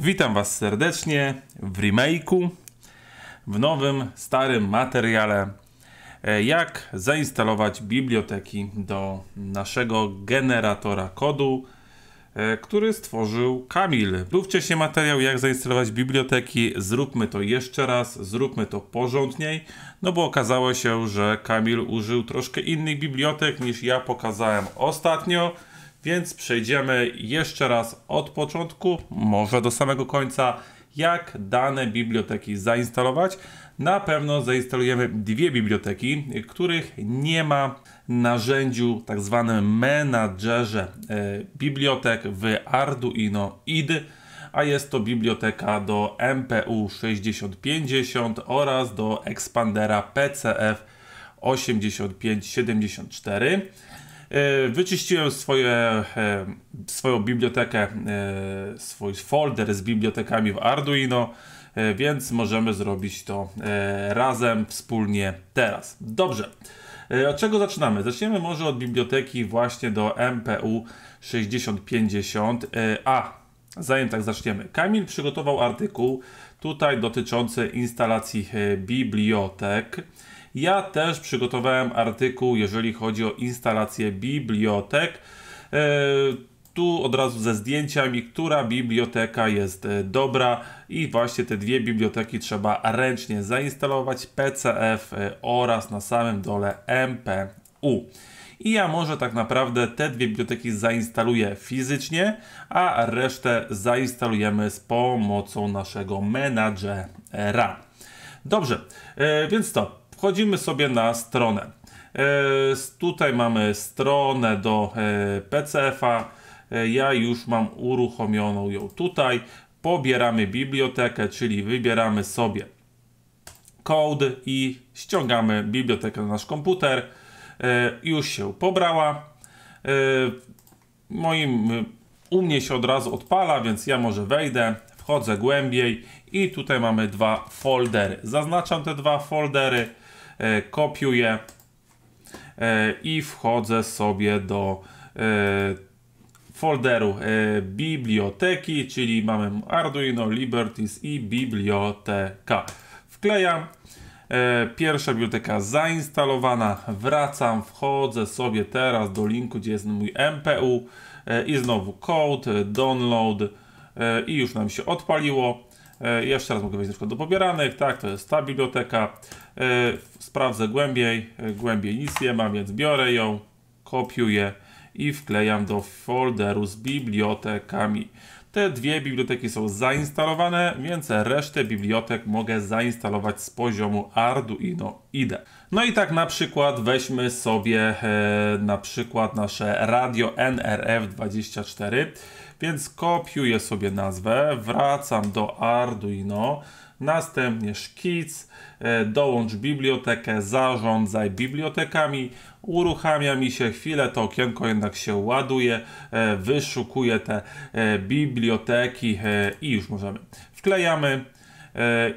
Witam Was serdecznie w remake'u, w nowym, starym materiale e, jak zainstalować biblioteki do naszego generatora kodu, e, który stworzył Kamil. Był wcześniej materiał jak zainstalować biblioteki, zróbmy to jeszcze raz, zróbmy to porządniej, no bo okazało się, że Kamil użył troszkę innych bibliotek niż ja pokazałem ostatnio, więc przejdziemy jeszcze raz od początku, może do samego końca, jak dane biblioteki zainstalować. Na pewno zainstalujemy dwie biblioteki, których nie ma narzędziu, tak zwanym menadżerze e, bibliotek w Arduino IDE, a jest to biblioteka do MPU 6050 oraz do ekspandera PCF 8574. E, wyczyściłem swoje, e, swoją bibliotekę, e, swój folder z bibliotekami w Arduino, więc możemy zrobić to razem, wspólnie teraz. Dobrze. Od czego zaczynamy? Zaczniemy może od biblioteki właśnie do MPU 6050A. Zanim tak zaczniemy, Kamil przygotował artykuł tutaj dotyczący instalacji bibliotek ja też przygotowałem artykuł, jeżeli chodzi o instalację bibliotek. E, tu od razu ze zdjęciami, która biblioteka jest e, dobra i właśnie te dwie biblioteki trzeba ręcznie zainstalować PCF e, oraz na samym dole MPU. I ja może tak naprawdę te dwie biblioteki zainstaluję fizycznie, a resztę zainstalujemy z pomocą naszego menadżera. Dobrze, więc to wchodzimy sobie na stronę. E, tutaj mamy stronę do e, PCF-a. E, ja już mam uruchomioną ją tutaj. Pobieramy bibliotekę, czyli wybieramy sobie kod i ściągamy bibliotekę na nasz komputer. Już się pobrała. Moim u mnie się od razu odpala, więc ja może wejdę, wchodzę głębiej i tutaj mamy dwa foldery. Zaznaczam te dwa foldery E, kopiuję e, i wchodzę sobie do e, folderu biblioteki, czyli mamy Arduino, Liberties i biblioteka. Wklejam. Pierwsza biblioteka zainstalowana, wracam, wchodzę sobie teraz do linku, gdzie jest mój MPU i znowu code, download i już nam się odpaliło. E, jeszcze raz mogę wejść na przykład do pobieranych, tak, to jest ta biblioteka. E, sprawdzę głębiej, e, głębiej nic nie ma, więc biorę ją, kopiuję i wklejam do folderu z bibliotekami. Te dwie biblioteki są zainstalowane, więc resztę bibliotek mogę zainstalować z poziomu Arduino IDE. No i tak na przykład weźmy sobie e, na przykład nasze radio NRF24. Więc kopiuję sobie nazwę, wracam do Arduino, następnie szkic, e, dołącz bibliotekę, zarządzaj bibliotekami, uruchamia mi się chwilę, to okienko jednak się ładuje, e, wyszukuję te e, biblioteki i już możemy. Wklejamy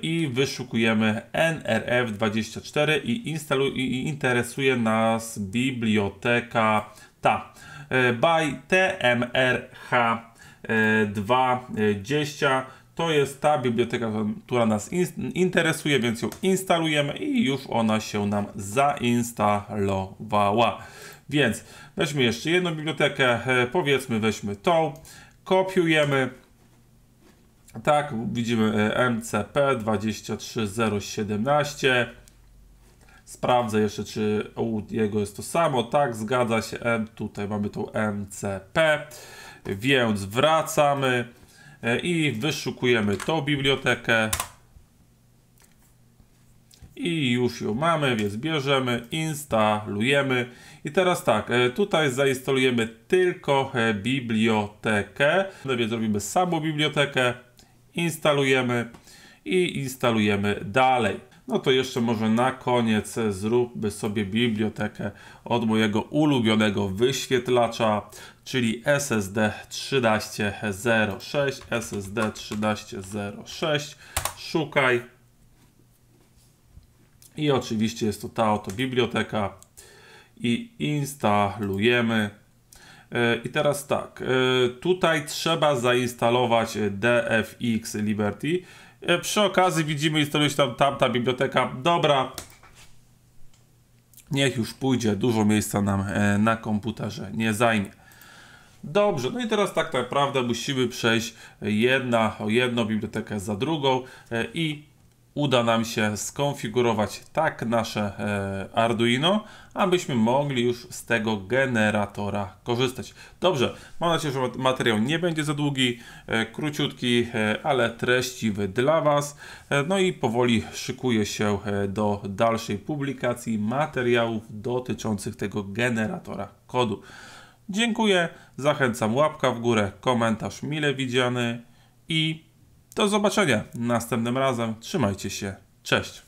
i wyszukujemy NRF24 i, instalu- i interesuje nas biblioteka ta by TMRH 2.20. To jest ta biblioteka, która nas interesuje, więc ją instalujemy i już ona się nam zainstalowała. Więc weźmy jeszcze jedną bibliotekę, e, powiedzmy weźmy tą, kopiujemy, tak, widzimy e, MCP 23017 Sprawdzę jeszcze, czy u jego jest to samo. Tak, zgadza się. M, tutaj mamy tą MCP. Więc wracamy e, i wyszukujemy tą bibliotekę. I już ją mamy, więc bierzemy, instalujemy. I teraz tak, e, tutaj zainstalujemy tylko e, bibliotekę. No więc robimy samą bibliotekę, instalujemy i instalujemy dalej no to jeszcze może na koniec zróbmy sobie bibliotekę od mojego ulubionego wyświetlacza, czyli SSD 1306, SSD 1306, szukaj. I oczywiście jest to ta oto biblioteka i instalujemy. E, I teraz tak, e, tutaj trzeba zainstalować DFX Liberty, E, przy okazji widzimy, jest to tam tamta biblioteka. Dobra, niech już pójdzie, dużo miejsca nam e, na komputerze nie zajmie. Dobrze, no i teraz tak naprawdę musimy przejść jedna o jedną bibliotekę za drugą e, i uda nam się skonfigurować tak nasze e, Arduino, abyśmy mogli już z tego generatora korzystać. Dobrze, mam nadzieję, że materiał nie będzie za długi, e, króciutki, e, ale treściwy dla Was. No i powoli szykuję się do dalszej publikacji materiałów dotyczących tego generatora kodu. Dziękuję, zachęcam łapka w górę, komentarz mile widziany i do zobaczenia następnym razem. Trzymajcie się. Cześć.